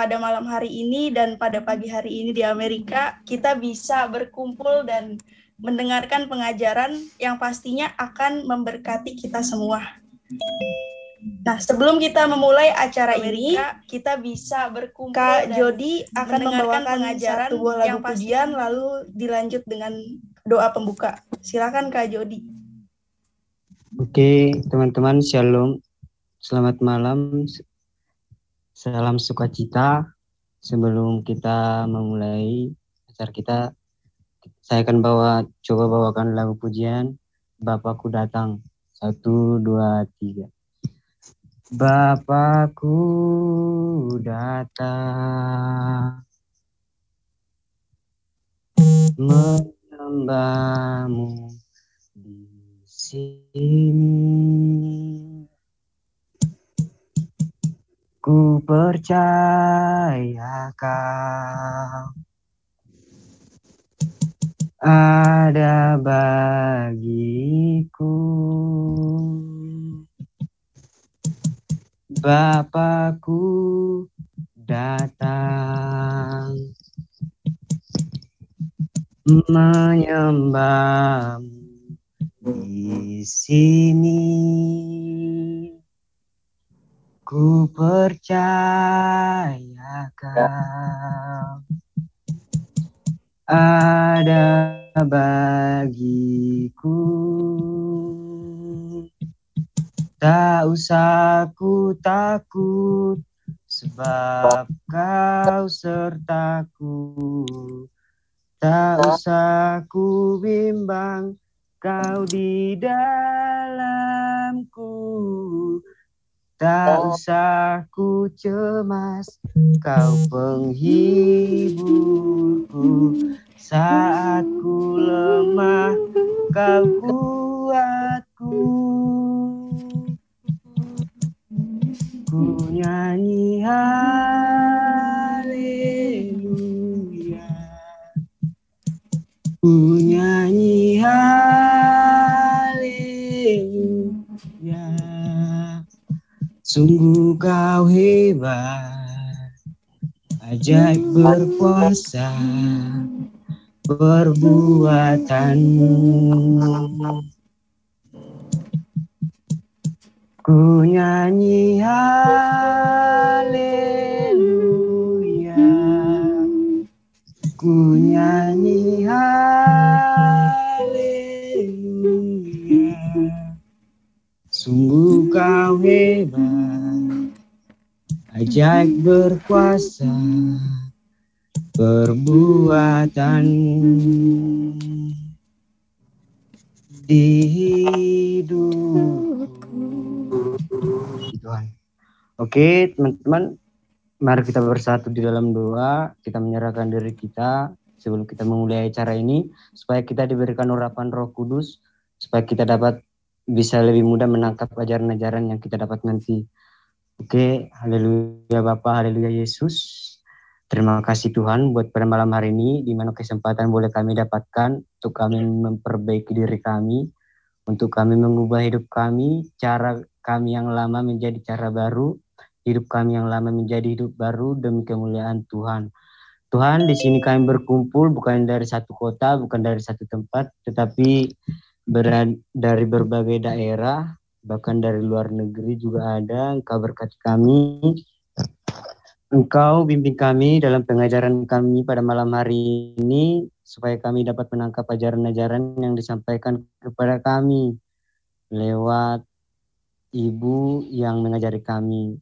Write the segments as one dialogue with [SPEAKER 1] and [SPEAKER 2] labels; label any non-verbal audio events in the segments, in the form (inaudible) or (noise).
[SPEAKER 1] pada malam hari ini dan pada pagi hari ini di Amerika kita bisa berkumpul dan mendengarkan pengajaran yang pastinya akan memberkati kita semua. Nah, sebelum kita memulai acara ini, kita bisa berkumpul Kak Jody akan membawakan pengajaran satu lagu yang pujian lalu dilanjut dengan doa pembuka. Silakan Kak Jody.
[SPEAKER 2] Oke, teman-teman, Shalom. Selamat malam. Salam sukacita. Sebelum kita memulai acara kita, saya akan bawa coba bawakan lagu pujian Bapakku datang. Satu, dua, tiga. Bapakku
[SPEAKER 3] datang menyembahmu di sini Ku percaya kau ada bagiku. Bapakku datang menyembah di sini Ku percaya kau ada bagiku Tak usah ku takut Sebab kau sertaku Tak usah ku bimbang Kau di dalamku Tak oh. usah ku cemas, kau penghiburku. Saat ku lemah, kau kuatku. Ku nyanyi haleluya. Ku nyanyi haleluya. Sungguh kau hebat, ajaib berkuasa perbuatanmu. Ku nyanyi haleluya, ku nyanyi haleluya. Sungguh kau hebat, ajaib berkuasa perbuatan
[SPEAKER 2] di hidupku.
[SPEAKER 3] Tuhan.
[SPEAKER 2] Oke, teman-teman, mari kita bersatu di dalam doa. Kita menyerahkan diri kita sebelum kita memulai acara ini supaya kita diberikan urapan Roh Kudus supaya kita dapat bisa lebih mudah menangkap ajaran-ajaran yang kita dapat nanti. Oke, haleluya Bapak, haleluya Yesus. Terima kasih Tuhan buat pada malam hari ini di mana kesempatan boleh kami dapatkan untuk kami memperbaiki diri kami, untuk kami mengubah hidup kami, cara kami yang lama menjadi cara baru, hidup kami yang lama menjadi hidup baru demi kemuliaan Tuhan. Tuhan, di sini kami berkumpul bukan dari satu kota, bukan dari satu tempat, tetapi beran, dari berbagai daerah bahkan dari luar negeri juga ada engkau berkati kami engkau bimbing kami dalam pengajaran kami pada malam hari ini supaya kami dapat menangkap ajaran-ajaran yang disampaikan kepada kami lewat ibu yang mengajari kami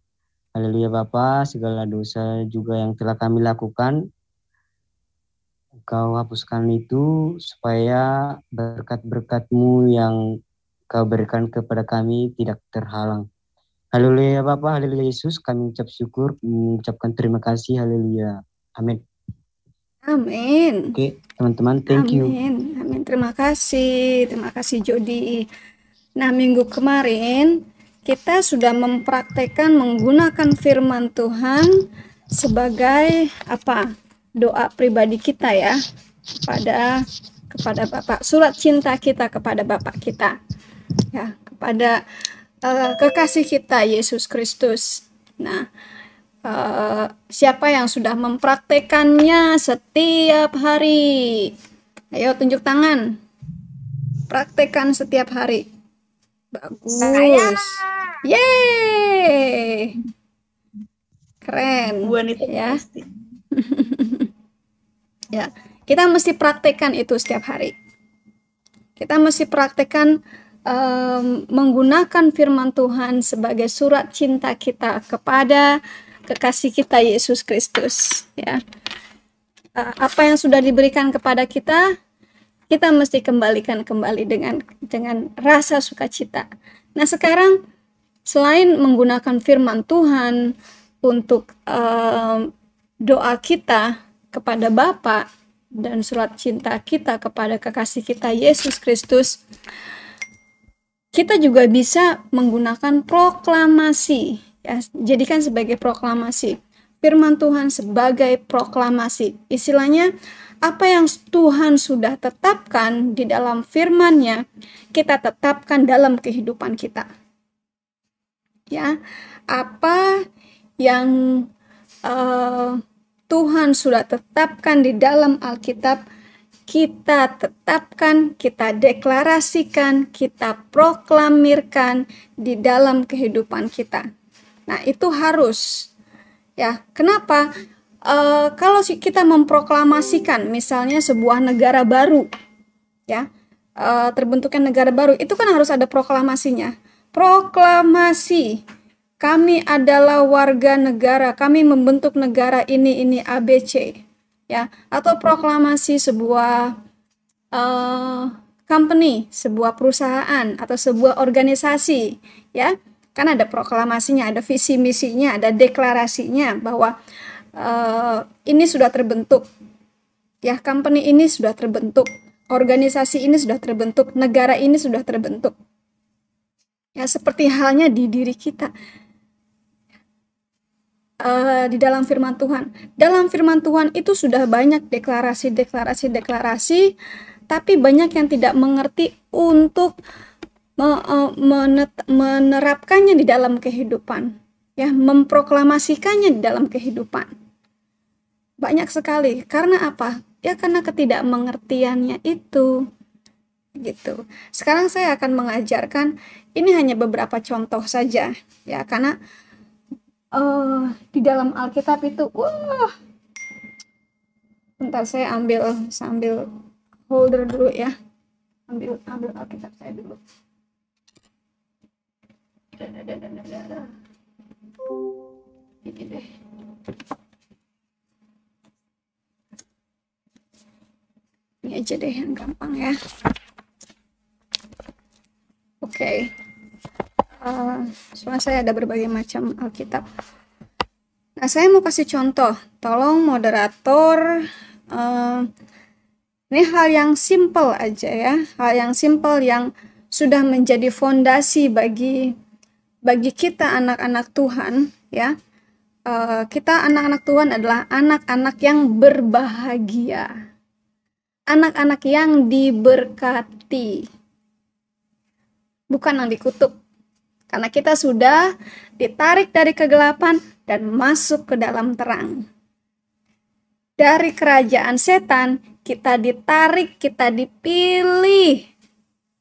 [SPEAKER 2] Haleluya Bapa, segala dosa juga yang telah kami lakukan Kau hapuskan itu supaya berkat-berkatmu yang kau berikan kepada kami tidak terhalang. Haleluya Bapak, haleluya Yesus, kami ucap syukur, mengucapkan terima kasih, haleluya. Amin.
[SPEAKER 4] Amin. Oke,
[SPEAKER 2] okay, teman-teman, thank Amin. you. Amin.
[SPEAKER 4] Amin. Terima kasih. Terima kasih Jody. Nah, minggu kemarin kita sudah mempraktekkan menggunakan firman Tuhan sebagai apa? doa pribadi kita ya kepada kepada Bapak, surat cinta kita kepada Bapak kita. Ya, kepada uh, kekasih kita Yesus Kristus. Nah, uh, siapa yang sudah mempraktekannya setiap hari? Ayo tunjuk tangan. Praktekan setiap hari. Bagus. Yeay. Keren. Buat itu ya. (laughs) Ya, kita mesti praktekkan itu setiap hari. Kita mesti praktekkan um, menggunakan firman Tuhan sebagai surat cinta kita kepada kekasih kita Yesus Kristus. Ya, apa yang sudah diberikan kepada kita, kita mesti kembalikan kembali dengan dengan rasa sukacita. Nah sekarang selain menggunakan firman Tuhan untuk um, doa kita kepada Bapa dan surat cinta kita kepada kekasih kita Yesus Kristus, kita juga bisa menggunakan proklamasi. Ya, jadikan sebagai proklamasi. Firman Tuhan sebagai proklamasi. Istilahnya, apa yang Tuhan sudah tetapkan di dalam firman-Nya, kita tetapkan dalam kehidupan kita. Ya, apa yang uh, Tuhan sudah tetapkan di dalam Alkitab, kita tetapkan, kita deklarasikan, kita proklamirkan di dalam kehidupan kita. Nah, itu harus ya. Kenapa? E, kalau kita memproklamasikan, misalnya sebuah negara baru, ya, e, terbentuknya negara baru, itu kan harus ada proklamasinya. Proklamasi kami adalah warga negara, kami membentuk negara ini ini ABC ya atau proklamasi sebuah uh, company, sebuah perusahaan atau sebuah organisasi ya. Kan ada proklamasinya, ada visi misinya, ada deklarasinya bahwa uh, ini sudah terbentuk. Ya, company ini sudah terbentuk, organisasi ini sudah terbentuk, negara ini sudah terbentuk. Ya, seperti halnya di diri kita uh, di dalam firman Tuhan. Dalam firman Tuhan itu sudah banyak deklarasi-deklarasi-deklarasi, tapi banyak yang tidak mengerti untuk eh, menerapkannya di dalam kehidupan, ya, memproklamasikannya di dalam kehidupan banyak sekali karena apa ya karena ketidakmengertiannya itu gitu sekarang saya akan mengajarkan ini hanya beberapa contoh saja ya karena uh, di dalam Alkitab itu wah bentar saya ambil sambil holder dulu ya ambil ambil Alkitab saya dulu ini ini aja deh yang gampang ya oke okay uh, saya ada berbagai macam Alkitab. Nah, saya mau kasih contoh. Tolong moderator uh, ini hal yang simple aja ya, hal yang simple yang sudah menjadi fondasi bagi bagi kita anak-anak Tuhan ya. Eh, kita anak-anak Tuhan adalah anak-anak yang berbahagia. Anak-anak yang diberkati. Bukan yang dikutuk karena kita sudah ditarik dari kegelapan dan masuk ke dalam terang. Dari kerajaan setan, kita ditarik, kita dipilih.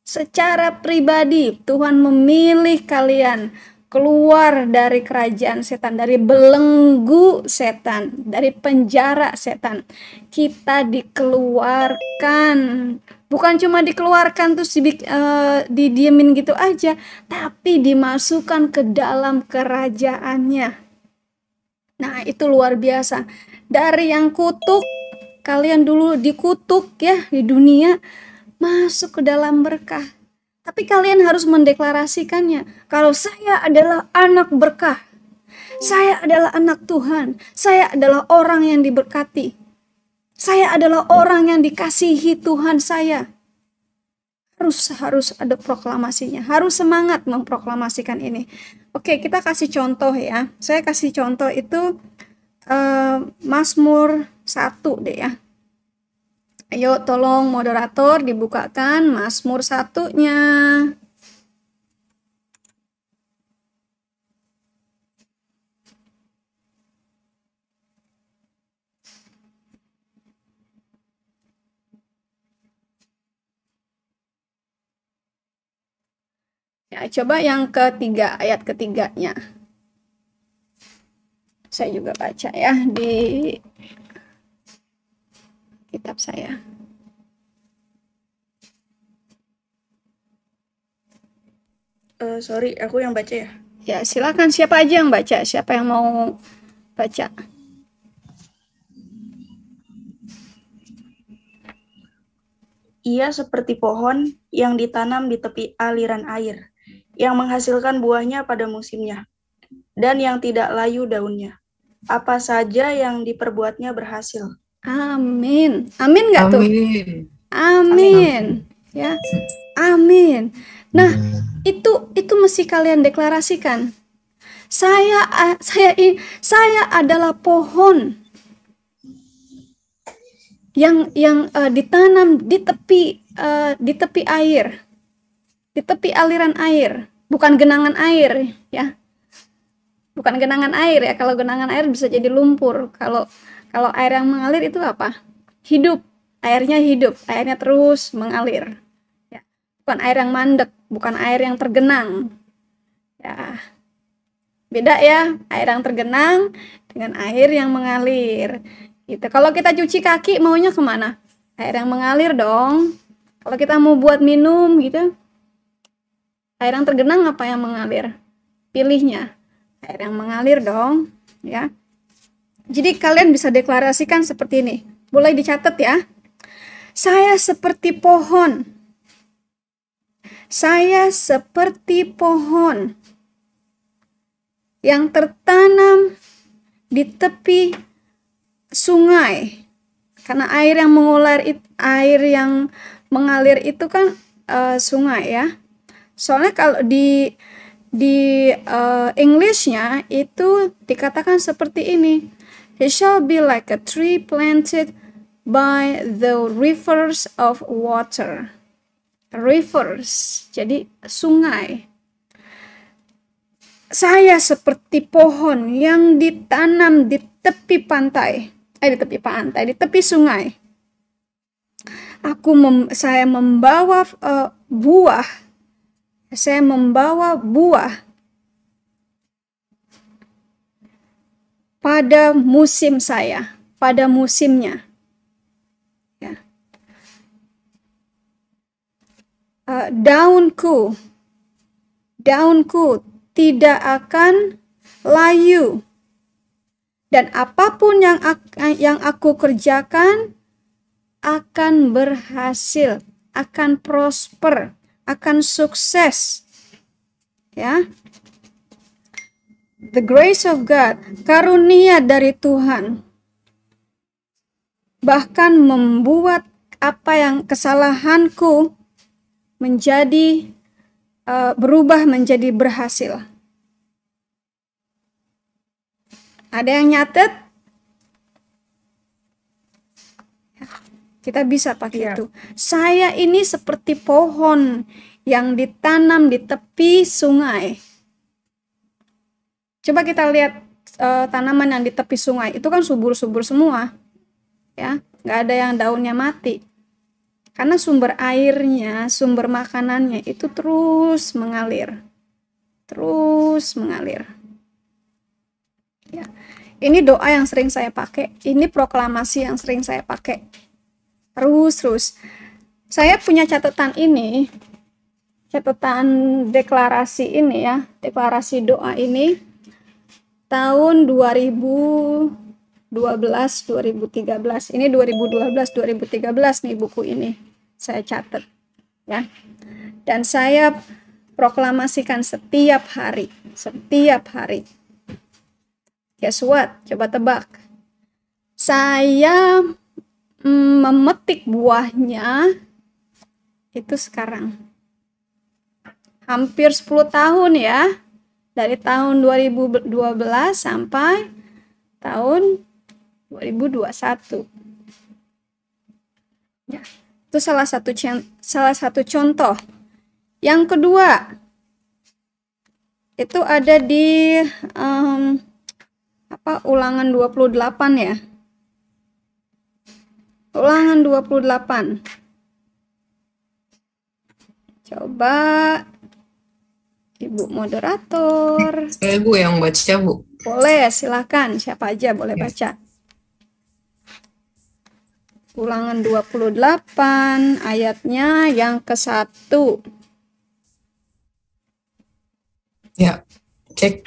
[SPEAKER 4] Secara pribadi, Tuhan memilih kalian keluar dari kerajaan setan, dari belenggu setan, dari penjara setan. Kita dikeluarkan bukan cuma dikeluarkan terus di, uh, eh, didiemin gitu aja tapi dimasukkan ke dalam kerajaannya nah itu luar biasa dari yang kutuk kalian dulu dikutuk ya di dunia masuk ke dalam berkah tapi kalian harus mendeklarasikannya kalau saya adalah anak berkah saya adalah anak Tuhan saya adalah orang yang diberkati saya adalah orang yang dikasihi Tuhan saya. Harus harus ada proklamasinya. Harus semangat memproklamasikan ini. Oke, kita kasih contoh ya. Saya kasih contoh itu uh, Mazmur 1 deh ya. Ayo tolong moderator dibukakan Mazmur satunya. nya Ya, coba yang ketiga, ayat ketiganya. Saya juga baca ya di
[SPEAKER 1] kitab saya. Uh, sorry, aku yang baca ya.
[SPEAKER 4] Ya, silakan siapa aja yang baca, siapa yang mau baca.
[SPEAKER 1] Ia seperti pohon yang ditanam di tepi aliran air yang menghasilkan buahnya pada musimnya, dan yang tidak layu daunnya. Apa saja yang diperbuatnya berhasil.
[SPEAKER 4] Amin. Amin nggak tuh? Amin. Amin. Ya. Amin. Nah, itu itu mesti kalian deklarasikan. Saya saya saya adalah pohon yang yang uh, ditanam di tepi uh, di tepi air di tepi aliran air, bukan genangan air ya. Bukan genangan air ya. Kalau genangan air bisa jadi lumpur. Kalau kalau air yang mengalir itu apa? Hidup. Airnya hidup, airnya terus mengalir. Ya. Bukan air yang mandek, bukan air yang tergenang. Ya. Beda ya, air yang tergenang dengan air yang mengalir. Gitu. Kalau kita cuci kaki maunya kemana? Air yang mengalir dong. Kalau kita mau buat minum gitu, Air yang tergenang apa yang mengalir? Pilihnya air yang mengalir dong, ya. Jadi kalian bisa deklarasikan seperti ini. Mulai dicatat ya. Saya seperti pohon. Saya seperti pohon yang tertanam di tepi sungai. Karena air yang mengular air yang mengalir itu kan uh, sungai ya. Soalnya kalau di di uh, Englishnya itu dikatakan seperti ini. He shall be like a tree planted by the rivers of water. Rivers, jadi sungai. Saya seperti pohon yang ditanam di tepi pantai, eh di tepi pantai, di tepi sungai. Aku mem saya membawa uh, buah saya membawa buah pada musim saya, pada musimnya. Uh, daunku, daunku tidak akan layu dan apapun yang yang aku kerjakan akan berhasil, akan prosper akan sukses. Ya. The grace of God, karunia dari Tuhan bahkan membuat apa yang kesalahanku menjadi uh, berubah menjadi berhasil. Ada yang nyatet? Kita bisa pakai yeah. itu. Saya ini seperti pohon yang ditanam di tepi sungai. Coba kita lihat uh, tanaman yang di tepi sungai. Itu kan subur-subur semua. Ya, nggak ada yang daunnya mati. Karena sumber airnya, sumber makanannya itu terus mengalir. Terus mengalir. Ya. Ini doa yang sering saya pakai, ini proklamasi yang sering saya pakai terus terus saya punya catatan ini catatan deklarasi ini ya deklarasi doa ini tahun 2012 2013 ini 2012 2013 nih buku ini saya catat ya dan saya proklamasikan setiap hari setiap hari guess what coba tebak saya Mm, memetik buahnya itu sekarang hampir 10 tahun ya dari tahun 2012 sampai tahun 2021 ya itu salah satu salah satu contoh yang kedua itu ada di um, apa ulangan 28 ya ulangan 28 coba ibu moderator saya eh, bu yang baca bu boleh silahkan siapa aja boleh ya. baca ulangan 28 ayatnya yang ke satu
[SPEAKER 5] ya cek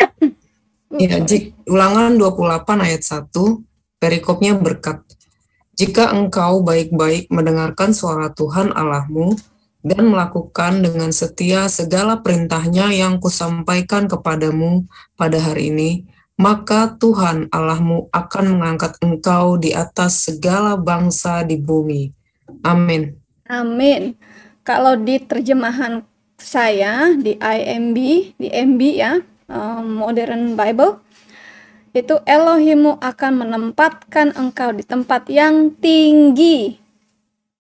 [SPEAKER 6] (coughs) ya
[SPEAKER 5] cek ulangan 28 ayat 1 perikopnya berkat jika engkau baik-baik mendengarkan suara Tuhan Allahmu dan melakukan dengan setia segala perintahnya yang kusampaikan kepadamu pada hari ini, maka Tuhan Allahmu akan mengangkat engkau di atas segala bangsa di bumi. Amin.
[SPEAKER 4] Amin. Kalau di terjemahan saya di IMB, di MB ya, eh, Modern Bible, itu Elohimu akan menempatkan engkau di tempat yang tinggi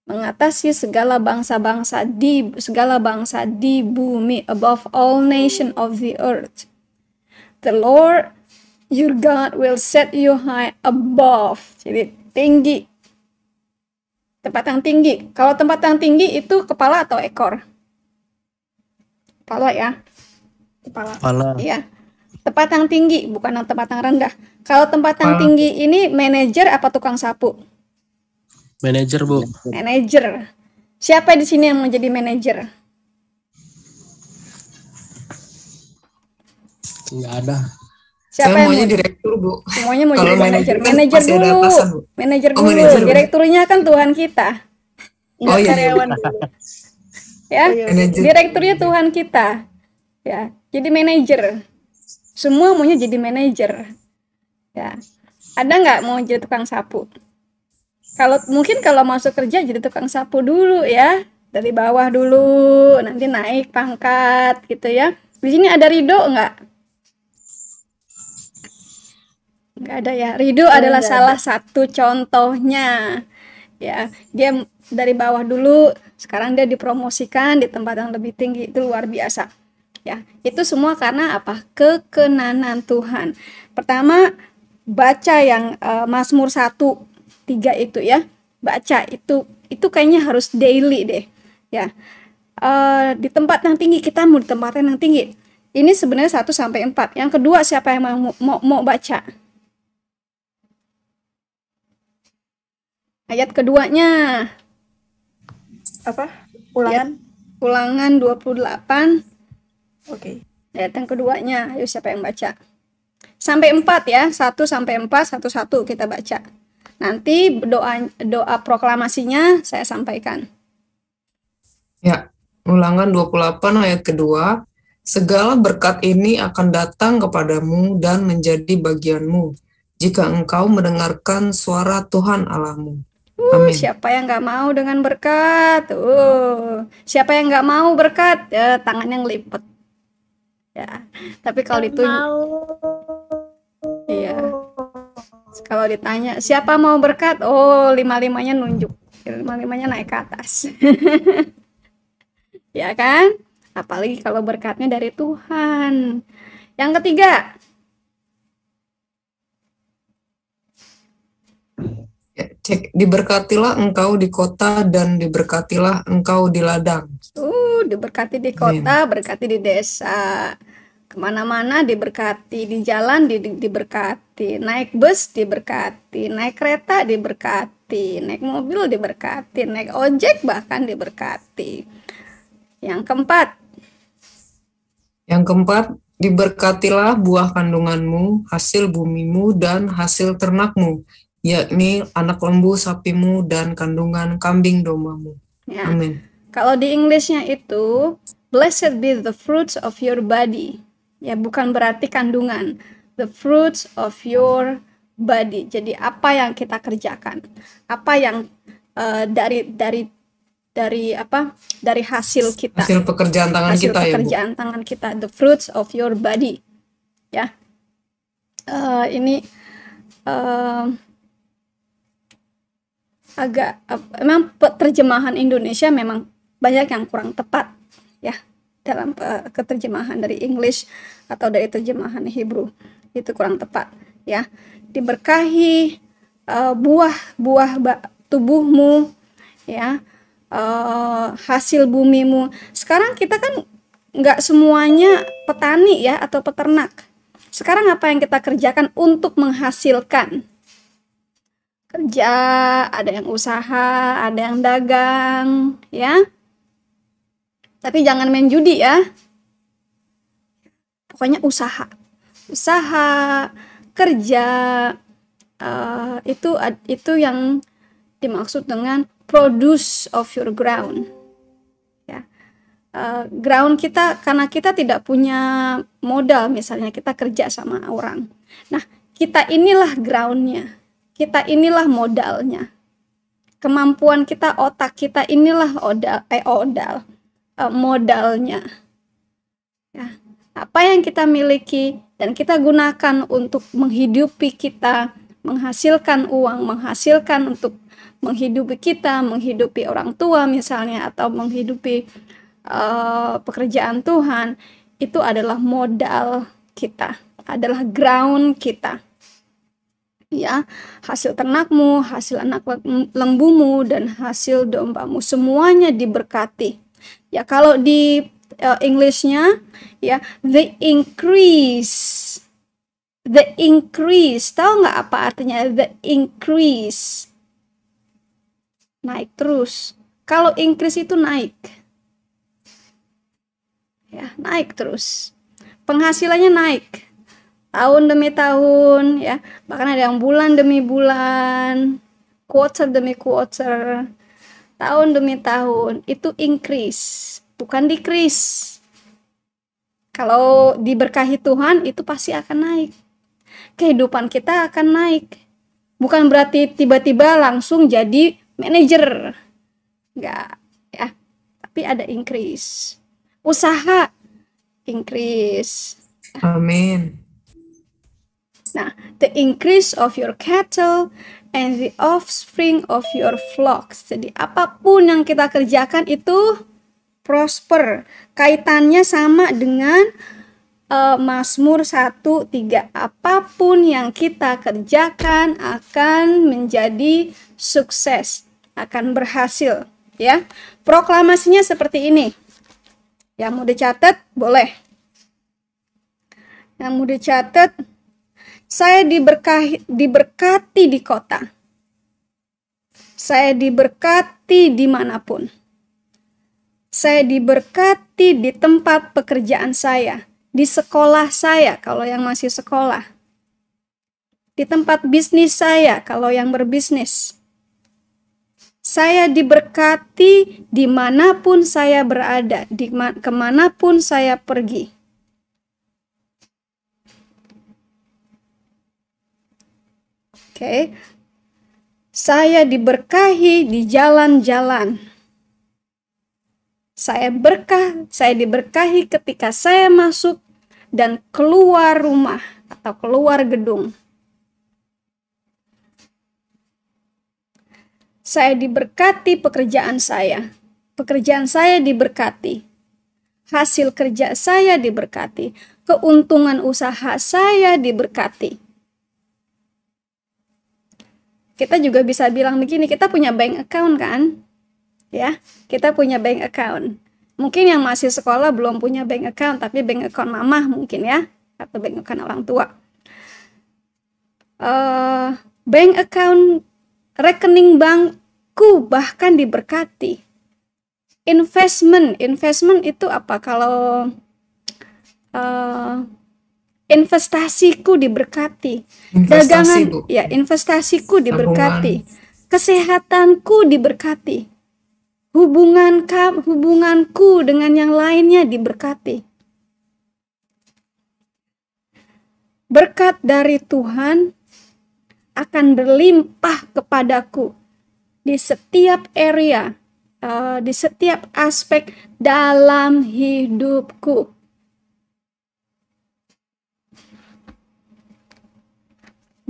[SPEAKER 4] mengatasi segala bangsa-bangsa di segala bangsa di bumi above all nation of the earth. The Lord your God will set you high above. Jadi tinggi. Tempat yang tinggi. Kalau tempat yang tinggi itu kepala atau ekor? Kepala ya.
[SPEAKER 6] Kepala. Kepala.
[SPEAKER 4] Iya tempat yang tinggi bukan yang tempat yang rendah kalau tempat yang ah. tinggi ini manajer apa tukang sapu
[SPEAKER 2] manajer bu
[SPEAKER 4] manajer siapa di sini yang mau jadi manajer
[SPEAKER 2] nggak ada siapa Saya yang mau direktur bu semuanya mau jadi manajer manajer oh, dulu
[SPEAKER 4] manajer dulu manager, direkturnya kan Tuhan kita oh, iya. iya. karyawan ya manager. direkturnya Tuhan kita ya jadi manajer semua maunya jadi manajer ya ada nggak mau jadi tukang sapu kalau mungkin kalau masuk kerja jadi tukang sapu dulu ya dari bawah dulu nanti naik pangkat gitu ya di sini ada Rido nggak nggak ada ya Rido oh, adalah salah satu contohnya ya dia dari bawah dulu sekarang dia dipromosikan di tempat yang lebih tinggi itu luar biasa Ya, itu semua karena apa? Kekenanan Tuhan. Pertama, baca yang uh, Mazmur 1 3 itu ya. Baca itu itu kayaknya harus daily deh. Ya. Uh, di tempat yang tinggi kita mau di tempat yang tinggi. Ini sebenarnya satu sampai empat Yang kedua siapa yang mau mau, mau baca? Ayat keduanya apa? Ulangan. Ayat, ulangan 28 Oke. Okay. Ayat yang keduanya, ayo siapa yang baca? Sampai empat ya, satu sampai empat, satu satu kita baca. Nanti doa doa proklamasinya saya sampaikan.
[SPEAKER 5] Ya, ulangan 28 ayat kedua, segala berkat ini akan datang kepadamu dan menjadi bagianmu jika engkau mendengarkan suara Tuhan Allahmu.
[SPEAKER 4] Uh, Amin. Siapa yang nggak mau dengan berkat? Uh, nah. siapa yang nggak mau berkat? Ya, tangannya ngelipet ya tapi kalau itu, iya kalau ditanya siapa mau berkat oh lima limanya nunjuk
[SPEAKER 1] lima limanya
[SPEAKER 4] naik ke atas (laughs) ya kan apalagi kalau berkatnya dari Tuhan yang ketiga
[SPEAKER 5] ya, cek diberkatilah engkau di kota dan diberkatilah engkau di ladang
[SPEAKER 4] uh diberkati di kota, Amin. berkati di desa. Kemana-mana diberkati, di jalan di, di, diberkati, naik bus diberkati, naik kereta diberkati, naik mobil diberkati, naik ojek bahkan diberkati. Yang keempat.
[SPEAKER 5] Yang keempat, diberkatilah buah kandunganmu, hasil bumimu, dan hasil ternakmu, yakni anak lembu, sapimu, dan kandungan kambing domamu. Ya. Amin.
[SPEAKER 4] Kalau di Inggrisnya itu blessed be the fruits of your body. Ya, bukan berarti kandungan. The fruits of your body. Jadi apa yang kita kerjakan? Apa yang uh, dari dari dari apa? Dari hasil kita. Hasil pekerjaan tangan hasil kita pekerjaan ya, pekerjaan tangan kita. The fruits of your body. Ya. Uh, ini
[SPEAKER 1] uh,
[SPEAKER 4] agak memang terjemahan Indonesia memang banyak yang kurang tepat ya dalam uh, keterjemahan dari English atau dari terjemahan Hebrew itu kurang tepat ya diberkahi eh, buah buah tubuhmu ya uh, hasil bumimu sekarang kita kan nggak semuanya petani ya atau peternak sekarang apa yang kita kerjakan untuk menghasilkan kerja ada yang usaha ada yang dagang ya tapi jangan main judi ya. Pokoknya usaha. Usaha, kerja uh, itu itu yang dimaksud dengan produce of your ground. Ya. Uh, ground kita karena kita tidak punya modal misalnya kita kerja sama orang. Nah, kita inilah groundnya. Kita inilah modalnya kemampuan kita otak kita inilah odal eh odal uh, modalnya. Ya, apa yang kita miliki dan kita gunakan untuk menghidupi kita, menghasilkan uang, menghasilkan untuk menghidupi kita, menghidupi orang tua misalnya atau menghidupi uh, pekerjaan Tuhan itu adalah modal kita, adalah ground kita. Ya, hasil ternakmu, hasil anak lembumu dan hasil dombamu semuanya diberkati ya kalau di uh, Englishnya ya the increase the increase tahu nggak apa artinya the increase naik terus kalau increase itu naik ya naik terus penghasilannya naik tahun demi tahun ya bahkan ada yang bulan demi bulan quarter demi quarter tahun demi tahun itu increase bukan decrease kalau diberkahi Tuhan itu pasti akan naik kehidupan kita akan naik bukan berarti tiba-tiba langsung jadi manajer enggak ya tapi ada increase usaha increase
[SPEAKER 5] amin
[SPEAKER 4] nah the increase of your cattle and the offspring of your flocks. Jadi apapun yang kita kerjakan itu prosper. Kaitannya sama dengan uh, Mazmur satu tiga. Apapun yang kita kerjakan akan menjadi sukses, akan berhasil, ya. Proklamasinya seperti ini. Yang mau dicatat boleh. Yang mau dicatat saya diberkahi, diberkati di kota. Saya diberkati dimanapun. Saya diberkati di tempat pekerjaan saya, di sekolah saya kalau yang masih sekolah, di tempat bisnis saya kalau yang berbisnis. Saya diberkati dimanapun saya berada, di kemanapun saya pergi. Okay. Saya diberkahi di jalan-jalan. Saya berkah, saya diberkahi ketika saya masuk dan keluar rumah atau keluar gedung. Saya diberkati pekerjaan saya. Pekerjaan saya diberkati. Hasil kerja saya diberkati. Keuntungan usaha saya diberkati kita juga bisa bilang begini, kita punya bank account kan? Ya, kita punya bank account. Mungkin yang masih sekolah belum punya bank account, tapi bank account mama mungkin ya, atau bank account orang tua. Uh, bank account rekening bankku bahkan diberkati. Investment, investment itu apa? Kalau uh, investasiku diberkati, investasi, dagangan Bu. ya investasiku diberkati, kesehatanku diberkati, hubungan hubunganku dengan yang lainnya diberkati. Berkat dari Tuhan akan berlimpah kepadaku di setiap area, eh, di setiap aspek dalam hidupku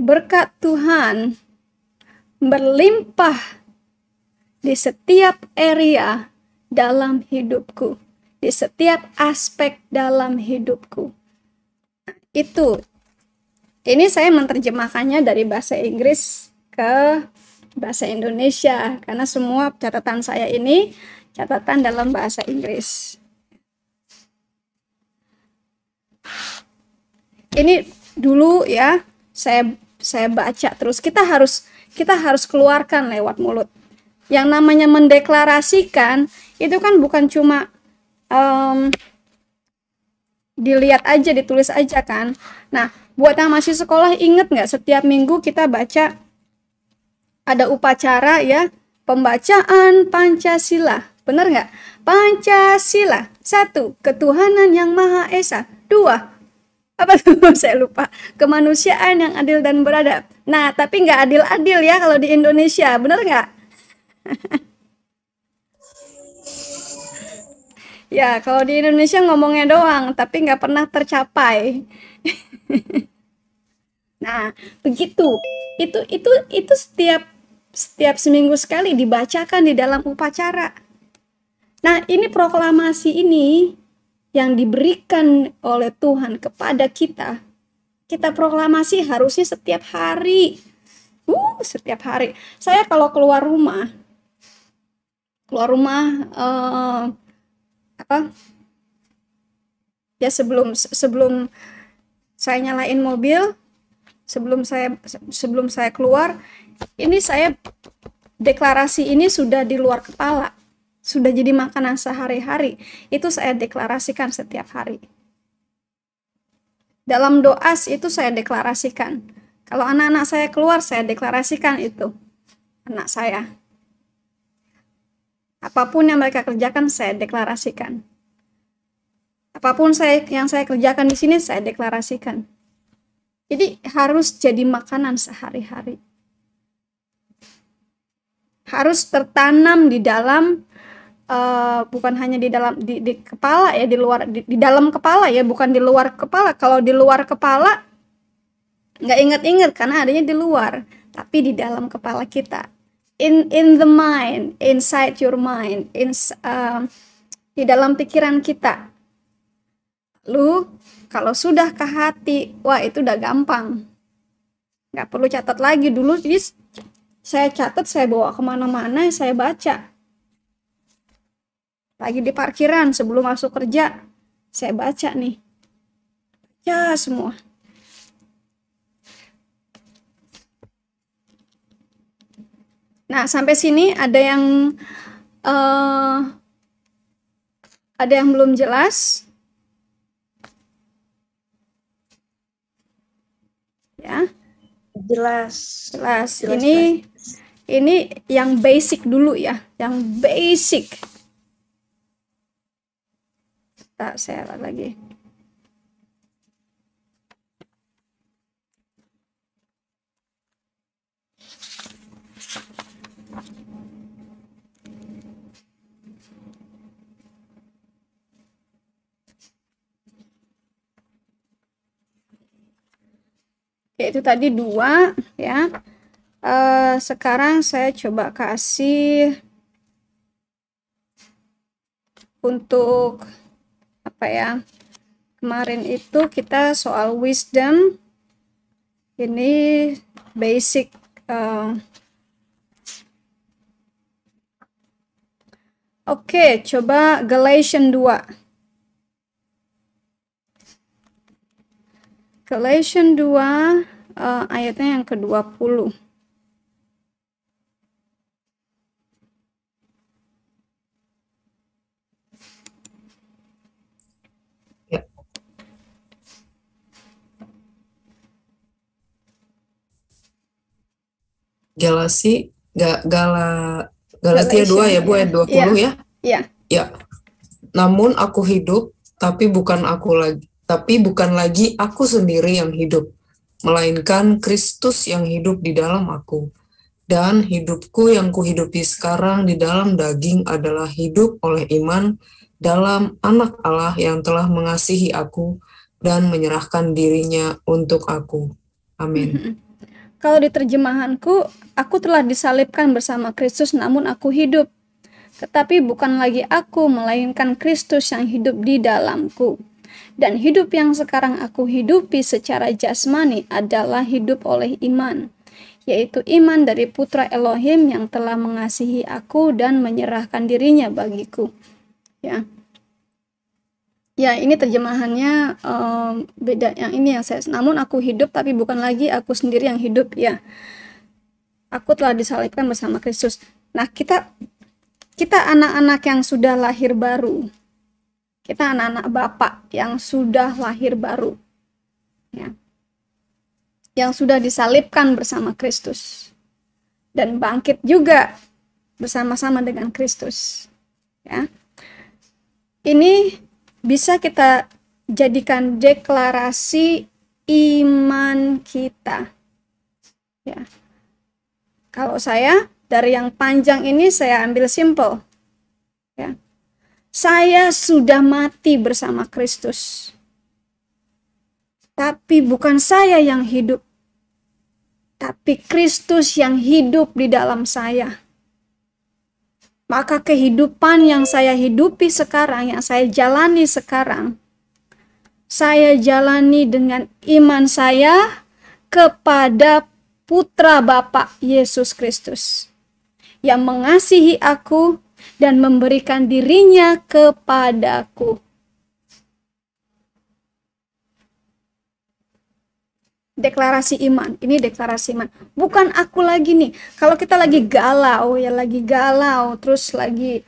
[SPEAKER 4] berkat Tuhan berlimpah di setiap area dalam hidupku, di setiap aspek dalam hidupku. Itu ini saya menerjemahkannya dari bahasa Inggris ke bahasa Indonesia karena semua catatan saya ini catatan dalam bahasa Inggris. Ini dulu ya saya saya baca terus kita harus kita harus keluarkan lewat mulut yang namanya mendeklarasikan itu kan bukan cuma um, dilihat aja ditulis aja kan nah buat yang masih sekolah inget nggak setiap minggu kita baca ada upacara ya pembacaan Pancasila bener nggak Pancasila satu ketuhanan yang maha esa dua apa tuh (laughs) saya lupa kemanusiaan yang adil dan beradab nah tapi nggak adil-adil ya kalau di Indonesia bener nggak (laughs) ya kalau di Indonesia ngomongnya doang tapi nggak pernah tercapai (laughs) nah begitu itu itu itu setiap setiap seminggu sekali dibacakan di dalam upacara nah ini proklamasi ini yang diberikan oleh Tuhan kepada kita, kita proklamasi harusnya setiap hari. Uh, setiap hari. Saya kalau keluar rumah, keluar rumah uh, apa? Ya sebelum sebelum saya nyalain mobil, sebelum saya sebelum saya keluar, ini saya deklarasi ini sudah di luar kepala sudah jadi makanan sehari-hari. Itu saya deklarasikan setiap hari. Dalam doa itu saya deklarasikan. Kalau anak-anak saya keluar, saya deklarasikan itu. Anak saya. Apapun yang mereka kerjakan, saya deklarasikan. Apapun saya yang saya kerjakan di sini, saya deklarasikan. Jadi harus jadi makanan sehari-hari harus tertanam di dalam Eh, bukan hanya di dalam di, di kepala ya di luar di, di dalam kepala ya bukan di luar kepala kalau di luar kepala nggak inget-inget karena adanya di luar tapi di dalam kepala kita in in the mind inside your mind in uh, eh, di dalam pikiran kita lu kalau sudah ke hati wah itu udah gampang nggak perlu catat lagi dulu jadi saya catat saya bawa kemana-mana saya baca lagi di parkiran sebelum masuk kerja saya baca nih ya semua nah sampai sini ada yang uh, ada yang belum jelas
[SPEAKER 1] ya jelas jelas, jelas ini jelas.
[SPEAKER 4] ini yang basic dulu ya yang basic tak share lagi Oke, itu tadi dua ya. Uh, sekarang saya coba kasih untuk apa ya kemarin itu kita soal wisdom ini basic uh, oke okay, coba Galatian 2 Galatian 2 uh, eh, ayatnya yang ke-20
[SPEAKER 5] Galasi Ga, Gala
[SPEAKER 4] Galatia ya Galation, 2 ya Bu ya 20 iya. ya. Ya. Ya.
[SPEAKER 5] ya. Namun aku hidup tapi bukan aku lagi tapi bukan lagi aku sendiri yang hidup melainkan Kristus yang hidup di dalam aku dan hidupku yang kuhidupi sekarang di dalam daging adalah hidup oleh iman dalam anak Allah yang telah mengasihi aku dan menyerahkan dirinya untuk aku. Amin. Mm -hmm.
[SPEAKER 4] Kalau di terjemahanku, aku telah disalibkan bersama Kristus namun aku hidup. Tetapi bukan lagi aku, melainkan Kristus yang hidup di dalamku. Dan hidup yang sekarang aku hidupi secara jasmani adalah hidup oleh iman, yaitu iman dari putra Elohim yang telah mengasihi aku dan menyerahkan dirinya bagiku. Ya. Ya, ini terjemahannya um, beda yang ini yang saya. Namun aku hidup tapi bukan lagi aku sendiri yang hidup ya. Aku telah disalibkan bersama Kristus. Nah, kita kita anak-anak yang sudah lahir baru. Kita anak-anak Bapak yang sudah lahir baru. Ya. Yang sudah disalibkan bersama Kristus dan bangkit juga bersama-sama dengan Kristus. Ya. Ini bisa kita jadikan deklarasi iman kita. Ya. Kalau saya dari yang panjang ini saya ambil simple. Ya. Saya sudah mati bersama Kristus. Tapi bukan saya yang hidup, tapi Kristus yang hidup di dalam saya maka kehidupan yang saya hidupi sekarang, yang saya jalani sekarang, saya jalani dengan iman saya kepada Putra Bapa Yesus Kristus yang mengasihi aku dan memberikan dirinya kepadaku. deklarasi iman. Ini deklarasi iman. Bukan aku lagi nih. Kalau kita lagi galau ya lagi galau, terus lagi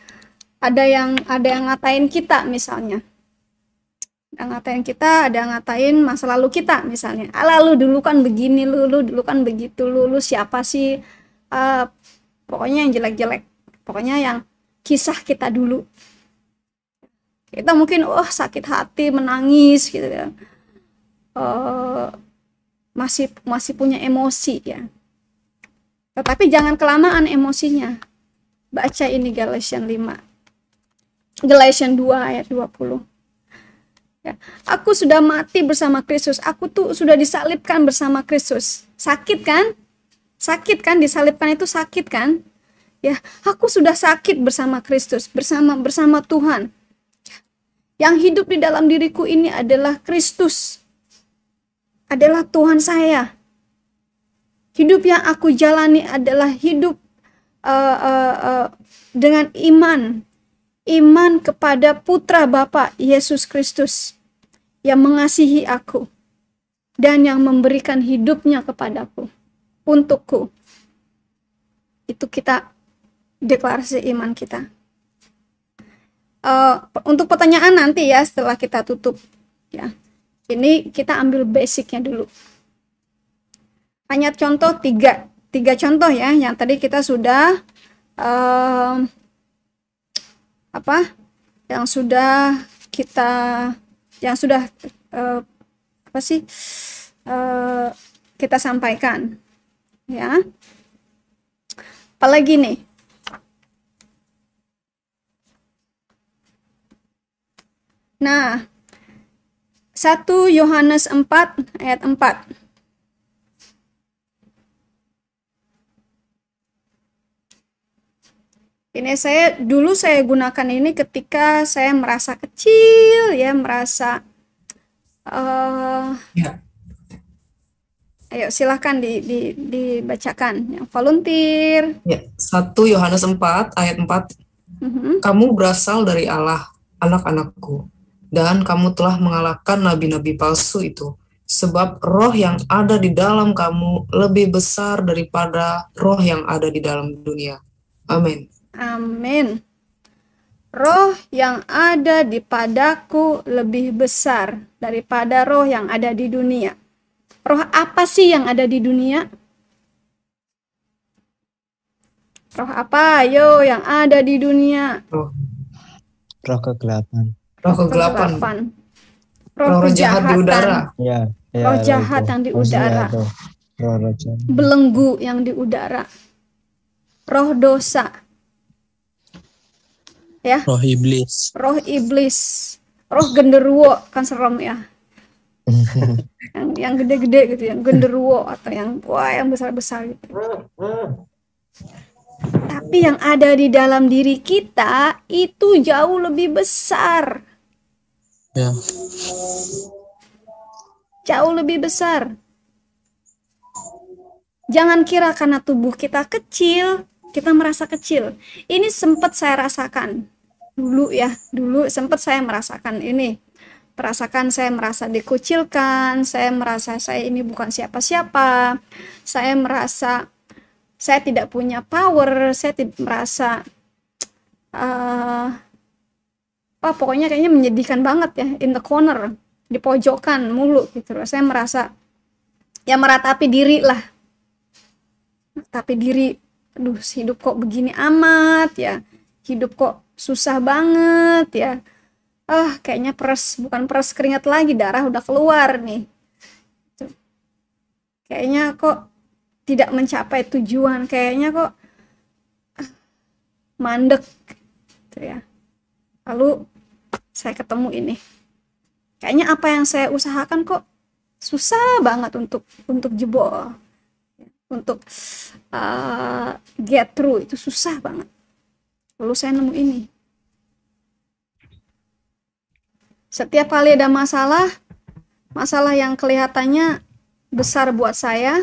[SPEAKER 4] ada yang ada yang ngatain kita misalnya. Ada yang ngatain kita, ada yang ngatain masa lalu kita misalnya. Ala ah, lu dulu kan begini, lu lu dulu kan begitu, lu lu siapa sih? Uh, pokoknya yang jelek-jelek. Pokoknya yang kisah kita dulu. Kita mungkin oh sakit hati, menangis gitu ya. Uh, masih masih punya emosi ya tetapi jangan kelamaan emosinya baca ini Galatian 5 Galatian 2 ayat 20 ya aku sudah mati bersama Kristus aku tuh sudah disalibkan bersama Kristus sakit kan sakit kan disalibkan itu sakit kan ya aku sudah sakit bersama Kristus bersama bersama Tuhan yang hidup di dalam diriku ini adalah Kristus adalah Tuhan saya. Hidup yang aku jalani adalah hidup uh, uh, uh, dengan iman, iman kepada Putra Bapa Yesus Kristus yang mengasihi aku dan yang memberikan hidupnya kepadaku untukku. Itu kita deklarasi iman kita. Uh, untuk pertanyaan nanti ya setelah kita tutup ya ini kita ambil basicnya dulu hanya contoh tiga tiga contoh ya yang tadi kita sudah um, apa yang sudah kita yang sudah uh, apa sih uh, kita sampaikan ya apalagi nih nah 1 Yohanes 4 ayat 4. Ini saya dulu saya gunakan ini ketika saya merasa kecil ya, merasa uh, ya. Ayo silahkan di, di, dibacakan yang volunteer.
[SPEAKER 5] Ya, 1 Yohanes 4 ayat 4. Mm -hmm. Kamu berasal dari Allah, anak-anakku dan kamu telah mengalahkan nabi-nabi palsu itu. Sebab roh yang ada di dalam kamu lebih besar daripada roh yang ada di dalam dunia. Amin.
[SPEAKER 4] Amin. Roh yang ada di padaku lebih besar daripada roh yang ada di dunia. Roh apa sih yang ada di dunia? Roh apa? Yo, yang ada di dunia.
[SPEAKER 2] Roh, roh kegelapan roh kegelapan,
[SPEAKER 4] roh, roh, roh jahat di udara
[SPEAKER 2] ya, ya, roh jahat itu. yang di udara roh, roh
[SPEAKER 4] belenggu yang di udara roh dosa ya
[SPEAKER 3] roh iblis
[SPEAKER 4] roh iblis roh genderuwo kan serem ya (laughs) yang yang gede-gede gitu yang genderuwo atau yang wah yang besar-besar gitu tapi yang ada di dalam diri kita itu jauh lebih besar Ya. Jauh lebih besar. Jangan kira karena tubuh kita kecil, kita merasa kecil. Ini sempat saya rasakan dulu ya, dulu sempat saya merasakan ini. Merasakan saya merasa dikucilkan, saya merasa saya ini bukan siapa-siapa, saya merasa saya tidak punya power, saya tidak merasa uh, wah pokoknya kayaknya menyedihkan banget ya in the corner di pojokan mulu gitu loh saya merasa ya meratapi diri lah tapi diri aduh hidup kok begini amat ya hidup kok susah banget ya ah oh, kayaknya peres bukan peres keringat lagi darah udah keluar nih gitu. kayaknya kok tidak mencapai tujuan kayaknya kok ah, mandek gitu ya lalu saya ketemu ini kayaknya apa yang saya usahakan kok susah banget untuk untuk jebol untuk
[SPEAKER 1] uh,
[SPEAKER 4] get through itu susah banget lalu saya nemu ini setiap kali ada masalah masalah yang kelihatannya besar buat saya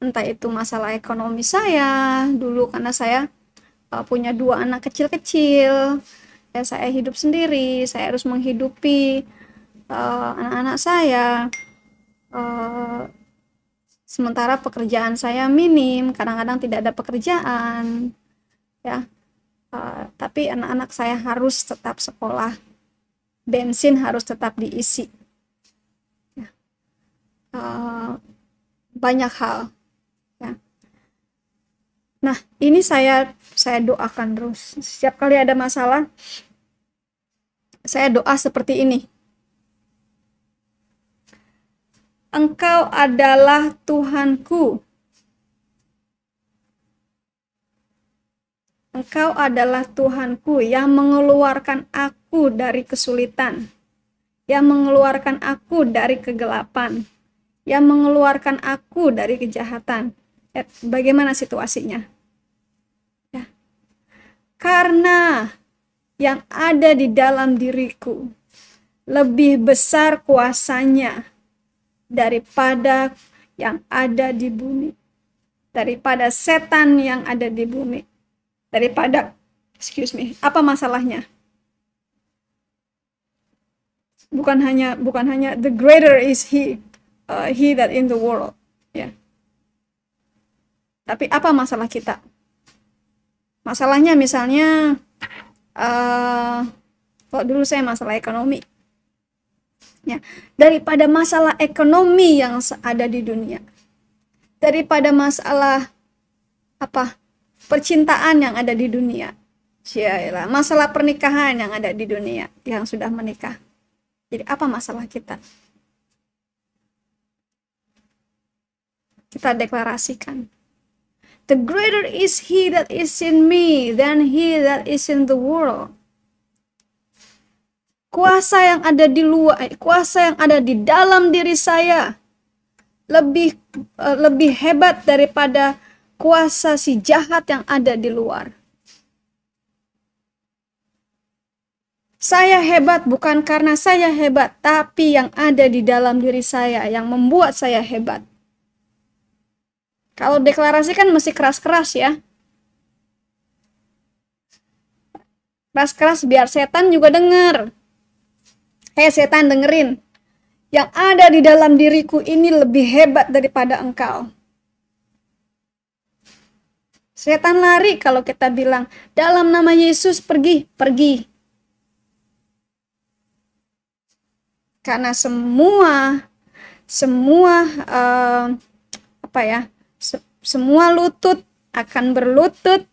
[SPEAKER 4] entah itu masalah ekonomi saya dulu karena saya uh, punya dua anak kecil-kecil ya, saya hidup sendiri saya harus menghidupi eh, anak-anak uh, saya uh, sementara pekerjaan saya minim kadang-kadang tidak ada pekerjaan ya uh, tapi anak-anak saya harus tetap sekolah bensin harus tetap diisi uh, banyak hal Nah, ini saya saya doakan terus. Setiap kali ada masalah, saya doa seperti ini. Engkau adalah Tuhanku. Engkau adalah Tuhanku yang mengeluarkan aku dari kesulitan, yang mengeluarkan aku dari kegelapan, yang mengeluarkan aku dari kejahatan. Eh, bagaimana situasinya? karena yang ada di dalam diriku lebih besar kuasanya daripada yang ada di bumi, daripada setan yang ada di bumi, daripada excuse me, apa masalahnya? Bukan hanya bukan hanya the greater is he uh, he that in the world, ya. Yeah. Tapi apa masalah kita? masalahnya misalnya uh, kalau dulu saya masalah ekonomi ya daripada masalah ekonomi yang ada di dunia daripada masalah apa percintaan yang ada di dunia Cialah, ya, masalah pernikahan yang ada di dunia yang sudah menikah jadi apa masalah kita kita deklarasikan The greater is he that is in me than he that is in the world. Kuasa yang ada di luar, eh, kuasa yang ada di dalam diri saya lebih uh, lebih hebat daripada kuasa si jahat yang ada di luar. Saya hebat bukan karena saya hebat, tapi yang ada di dalam diri saya yang membuat saya hebat. Kalau deklarasi kan mesti keras-keras ya. Keras-keras biar setan juga denger. Hei eh, setan dengerin. Yang ada di dalam diriku ini lebih hebat daripada engkau. Setan lari kalau kita bilang, dalam nama Yesus pergi, pergi. Karena semua, semua, uh, apa ya, Se semua lutut akan berlutut.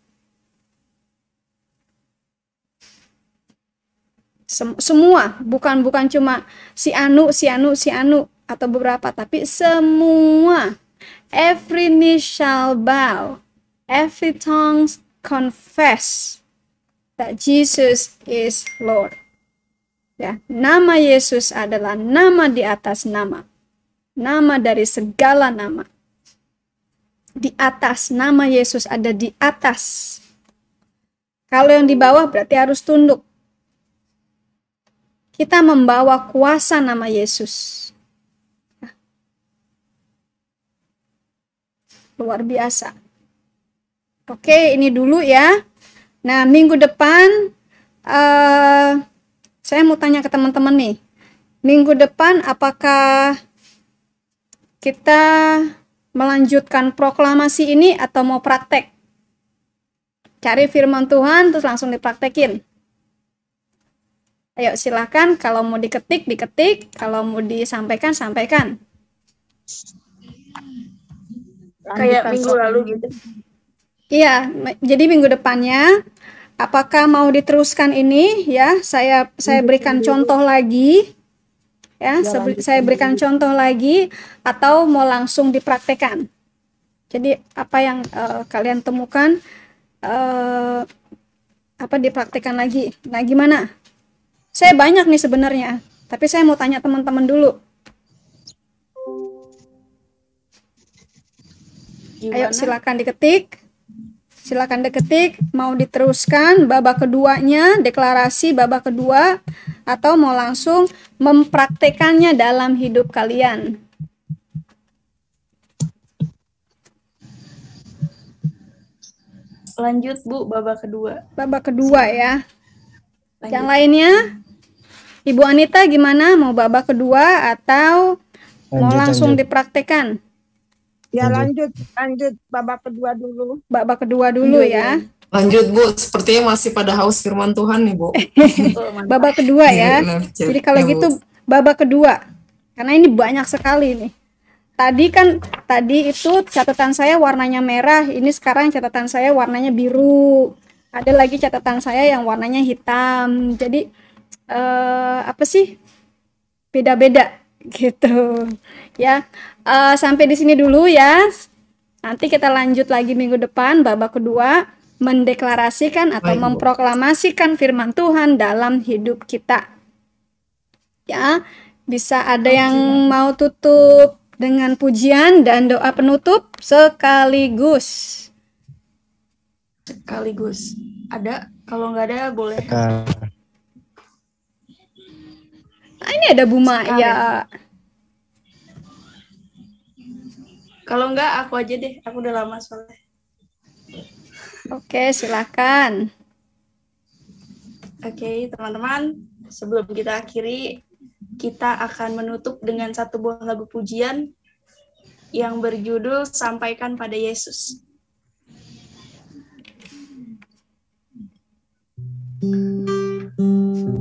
[SPEAKER 4] Sem semua, bukan bukan cuma si anu, si anu, si anu atau beberapa, tapi semua. Every knee shall bow, every tongue confess that Jesus is Lord. Ya, nama Yesus adalah nama di atas nama. Nama dari segala nama di atas, nama Yesus ada di atas. Kalau yang di bawah berarti harus tunduk. Kita membawa kuasa nama Yesus. Luar biasa. Oke, ini dulu ya. Nah, minggu depan uh, saya mau tanya ke teman-teman nih. Minggu depan apakah kita melanjutkan proklamasi ini atau mau praktek? Cari firman Tuhan terus langsung dipraktekin. Ayo silahkan kalau mau diketik diketik, kalau mau disampaikan sampaikan.
[SPEAKER 1] Kayak minggu lalu gitu.
[SPEAKER 4] Iya, jadi minggu depannya apakah mau diteruskan ini ya? Saya saya berikan contoh lagi ya, ya saya berikan contoh lagi atau mau langsung dipraktekan jadi apa yang uh, kalian temukan uh, apa dipraktekan lagi nah gimana saya banyak nih sebenarnya tapi saya mau tanya teman-teman dulu gimana? ayo silakan diketik Silakan diketik mau diteruskan babak keduanya, deklarasi babak kedua atau mau langsung mempraktekannya dalam hidup kalian.
[SPEAKER 1] Lanjut Bu babak kedua. Babak kedua ya. Lanjut. Yang lainnya
[SPEAKER 4] Ibu Anita gimana mau babak kedua atau lanjut, mau langsung lanjut. dipraktekan? Ya lanjut, lanjut babak kedua dulu. Babak kedua dulu iya, ya. Iya.
[SPEAKER 5] Lanjut Bu, sepertinya masih pada haus firman Tuhan nih Bu.
[SPEAKER 4] (laughs) babak kedua ya. Iya, Jadi kalau gitu babak kedua. Karena ini banyak sekali nih. Tadi kan tadi itu catatan saya warnanya merah, ini sekarang catatan saya warnanya biru. Ada lagi catatan saya yang warnanya hitam. Jadi eh, apa sih? Beda-beda (laughs) gitu. Ya, uh, sampai di sini dulu ya. Nanti kita lanjut lagi minggu depan babak kedua mendeklarasikan atau Baik, memproklamasikan firman Tuhan dalam hidup kita. Ya, bisa ada yang mau tutup dengan pujian dan doa penutup sekaligus.
[SPEAKER 1] Sekaligus. Ada? Kalau nggak ada boleh. Nah, ini ada Bu Maya. Kalau enggak aku aja deh, aku udah lama soalnya. Oke, silakan. Oke, teman-teman, sebelum kita akhiri, kita akan menutup dengan satu buah lagu pujian yang berjudul Sampaikan pada Yesus. Thank
[SPEAKER 6] you.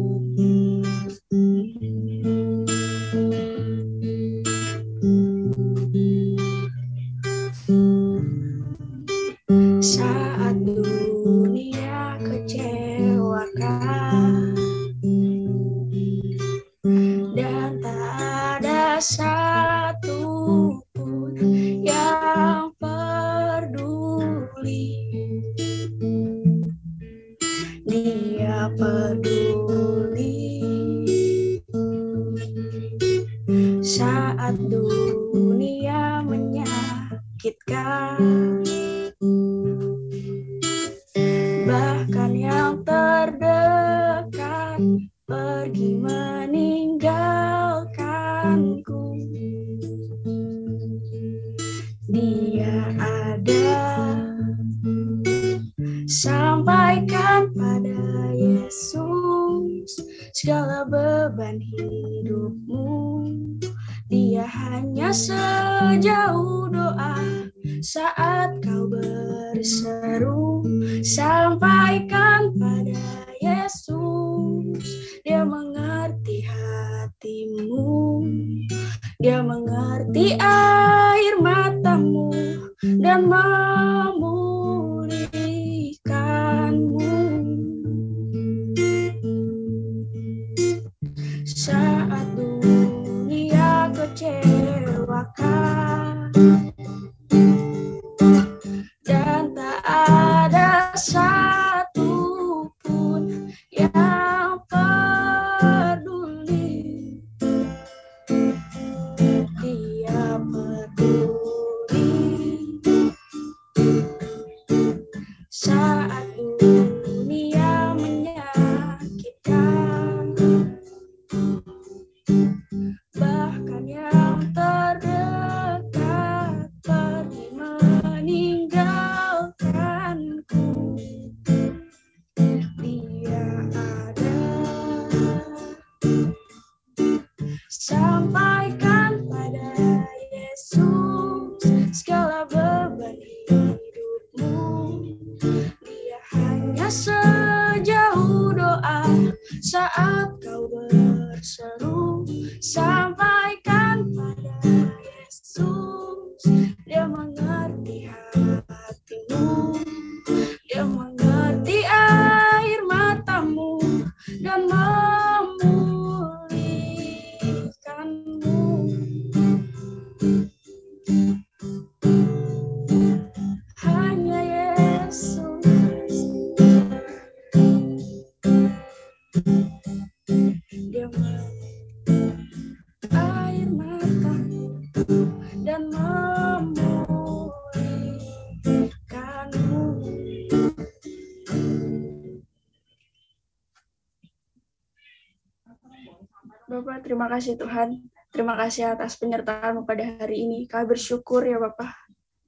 [SPEAKER 1] Terima kasih Tuhan. Terima kasih atas penyertaanmu pada hari ini. Kami bersyukur ya Bapak.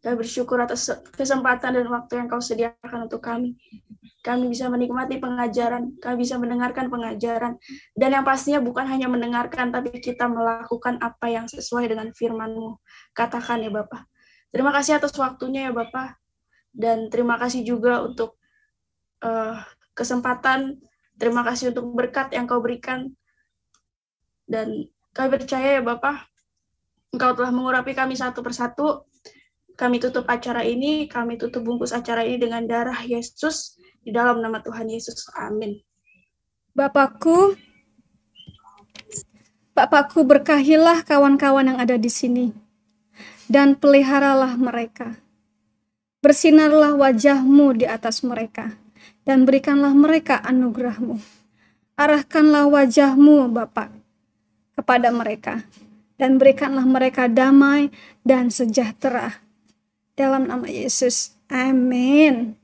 [SPEAKER 1] Kami bersyukur atas kesempatan dan waktu yang Kau sediakan untuk kami. Kami bisa menikmati pengajaran, kami bisa mendengarkan pengajaran. Dan yang pastinya bukan hanya mendengarkan, tapi kita melakukan apa yang sesuai dengan FirmanMu Katakan ya Bapak. Terima kasih atas waktunya ya Bapak. Dan terima kasih juga untuk uh, kesempatan. Terima kasih untuk berkat yang kau berikan dan kami percaya ya Bapak, Engkau telah mengurapi kami satu persatu. Kami tutup acara ini, kami tutup bungkus acara ini dengan darah Yesus di dalam nama Tuhan Yesus. Amin.
[SPEAKER 4] Bapakku, Bapakku berkahilah kawan-kawan yang ada di sini dan peliharalah mereka. Bersinarlah wajahmu di atas mereka, dan berikanlah mereka anugerahmu. Arahkanlah wajahmu, Bapak, kepada mereka dan berikanlah mereka damai
[SPEAKER 6] dan sejahtera dalam nama Yesus. Amin.